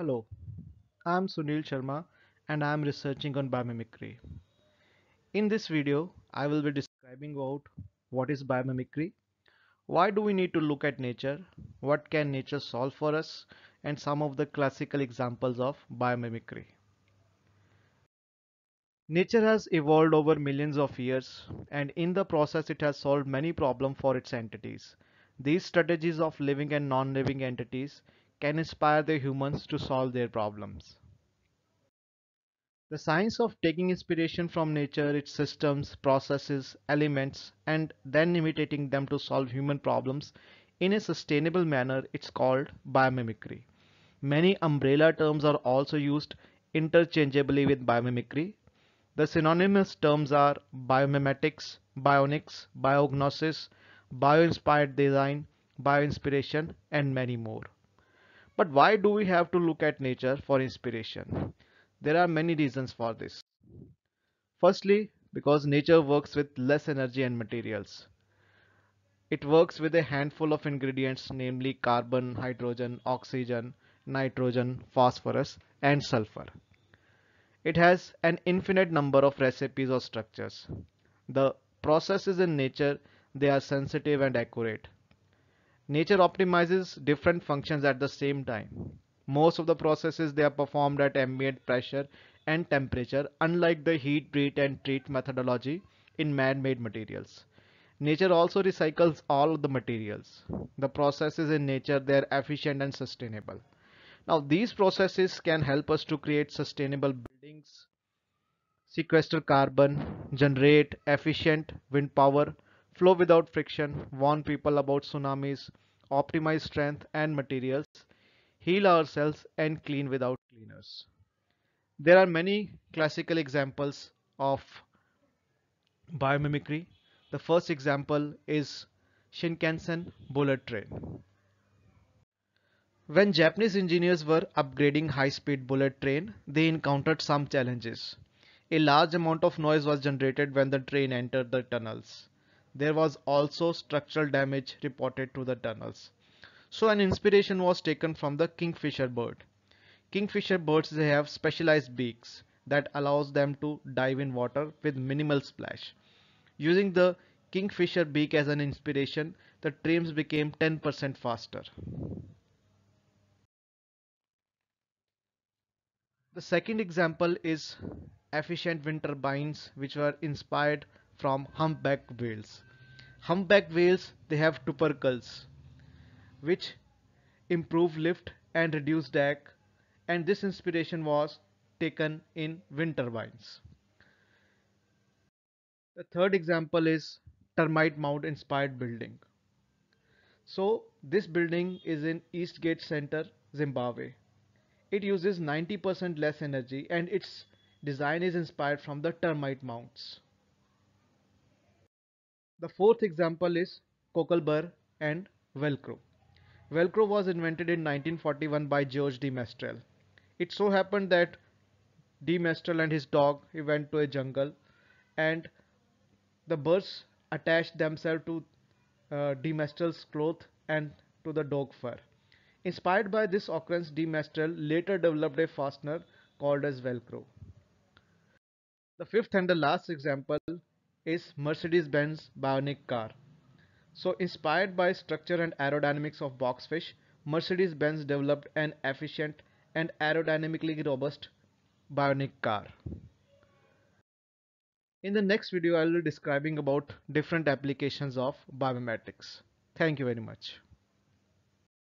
Hello, I'm Sunil Sharma and I'm researching on biomimicry. In this video, I will be describing about what is biomimicry, why do we need to look at nature, what can nature solve for us and some of the classical examples of biomimicry. Nature has evolved over millions of years and in the process it has solved many problems for its entities. These strategies of living and non-living entities can inspire the humans to solve their problems. The science of taking inspiration from nature, its systems, processes, elements, and then imitating them to solve human problems in a sustainable manner, it's called biomimicry. Many umbrella terms are also used interchangeably with biomimicry. The synonymous terms are biomimetics, bionics, biognosis, bio-inspired design, bio-inspiration, and many more. But why do we have to look at nature for inspiration? There are many reasons for this. Firstly, because nature works with less energy and materials. It works with a handful of ingredients namely carbon, hydrogen, oxygen, nitrogen, phosphorus and sulfur. It has an infinite number of recipes or structures. The processes in nature they are sensitive and accurate Nature optimizes different functions at the same time. Most of the processes they are performed at ambient pressure and temperature unlike the heat, treat and treat methodology in man-made materials. Nature also recycles all of the materials. The processes in nature they are efficient and sustainable. Now these processes can help us to create sustainable buildings, sequester carbon, generate efficient wind power, flow without friction, warn people about tsunamis, optimize strength and materials, heal ourselves and clean without cleaners. There are many classical examples of biomimicry. The first example is Shinkansen bullet train. When Japanese engineers were upgrading high-speed bullet train, they encountered some challenges. A large amount of noise was generated when the train entered the tunnels there was also structural damage reported to the tunnels. So an inspiration was taken from the kingfisher bird. Kingfisher birds they have specialized beaks that allows them to dive in water with minimal splash. Using the kingfisher beak as an inspiration, the trains became 10% faster. The second example is efficient wind turbines which were inspired from humpback whales. Humpback whales, they have tubercles which improve lift and reduce drag, and this inspiration was taken in wind turbines. The third example is termite mound inspired building. So this building is in Eastgate Center, Zimbabwe. It uses 90% less energy and its design is inspired from the termite mounds. The fourth example is Kokelberg and Velcro. Velcro was invented in 1941 by George de Mestral. It so happened that de Mestral and his dog went to a jungle and the birds attached themselves to uh, de Mestral's cloth and to the dog fur. Inspired by this occurrence, de Mestral later developed a fastener called as Velcro. The fifth and the last example is Mercedes-Benz bionic car. So inspired by structure and aerodynamics of boxfish, Mercedes-Benz developed an efficient and aerodynamically robust bionic car. In the next video I will be describing about different applications of biomimetics. Thank you very much.